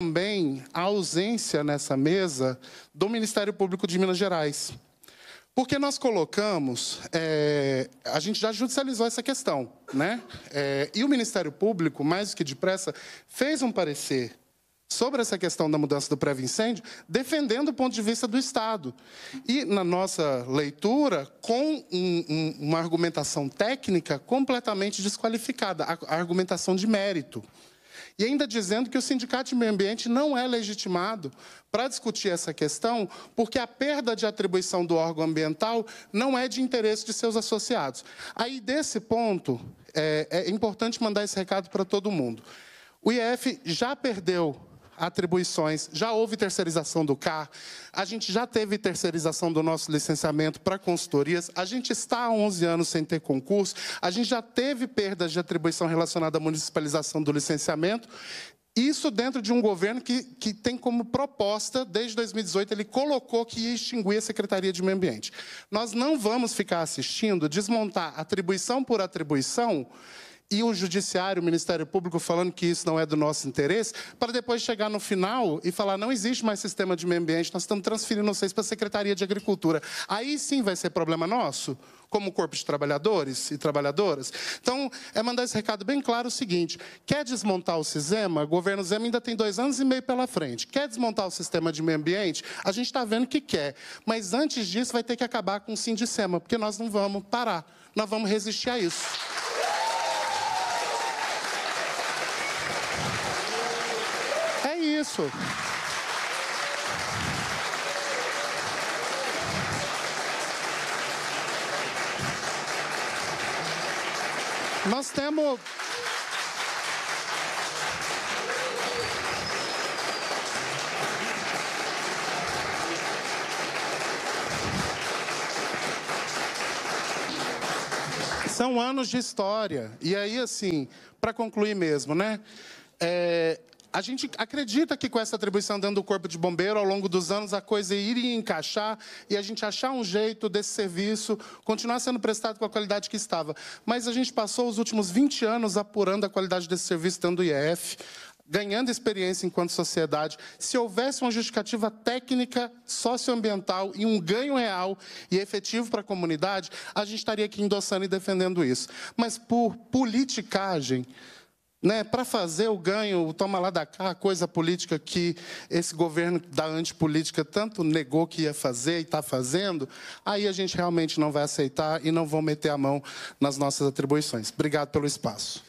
também a ausência nessa mesa do Ministério Público de Minas Gerais. Porque nós colocamos, é, a gente já judicializou essa questão, né? É, e o Ministério Público, mais do que depressa, fez um parecer sobre essa questão da mudança do pré incêndio defendendo o ponto de vista do Estado. E, na nossa leitura, com um, um, uma argumentação técnica completamente desqualificada, a, a argumentação de mérito. E ainda dizendo que o Sindicato de Meio Ambiente não é legitimado para discutir essa questão, porque a perda de atribuição do órgão ambiental não é de interesse de seus associados. Aí, desse ponto, é, é importante mandar esse recado para todo mundo. O IF já perdeu atribuições. Já houve terceirização do CAR, a gente já teve terceirização do nosso licenciamento para consultorias, a gente está há 11 anos sem ter concurso, a gente já teve perdas de atribuição relacionada à municipalização do licenciamento. Isso dentro de um governo que, que tem como proposta, desde 2018, ele colocou que ia extinguir a Secretaria de Meio Ambiente. Nós não vamos ficar assistindo desmontar atribuição por atribuição e o judiciário, o Ministério Público falando que isso não é do nosso interesse, para depois chegar no final e falar não existe mais sistema de meio ambiente, nós estamos transferindo vocês para a Secretaria de Agricultura. Aí sim vai ser problema nosso, como corpo de trabalhadores e trabalhadoras. Então, é mandar esse recado bem claro o seguinte: quer desmontar o Cisema? O governo Zema ainda tem dois anos e meio pela frente. Quer desmontar o sistema de meio ambiente? A gente está vendo que quer. Mas antes disso, vai ter que acabar com o Sindicema, porque nós não vamos parar. Nós vamos resistir a isso. isso. Nós temos. São anos de história. E aí, assim, para concluir mesmo, né? É, a gente acredita que com essa atribuição dentro do Corpo de Bombeiro, ao longo dos anos, a coisa iria encaixar e a gente achar um jeito desse serviço continuar sendo prestado com a qualidade que estava. Mas a gente passou os últimos 20 anos apurando a qualidade desse serviço dentro do IEF, ganhando experiência enquanto sociedade, se houvesse uma justificativa técnica, socioambiental e um ganho real e efetivo para a comunidade, a gente estaria aqui endossando e defendendo isso. Mas por politicagem, né, para fazer o ganho, o toma lá da cá, a coisa política que esse governo da antipolítica tanto negou que ia fazer e está fazendo, aí a gente realmente não vai aceitar e não vão meter a mão nas nossas atribuições. Obrigado pelo espaço.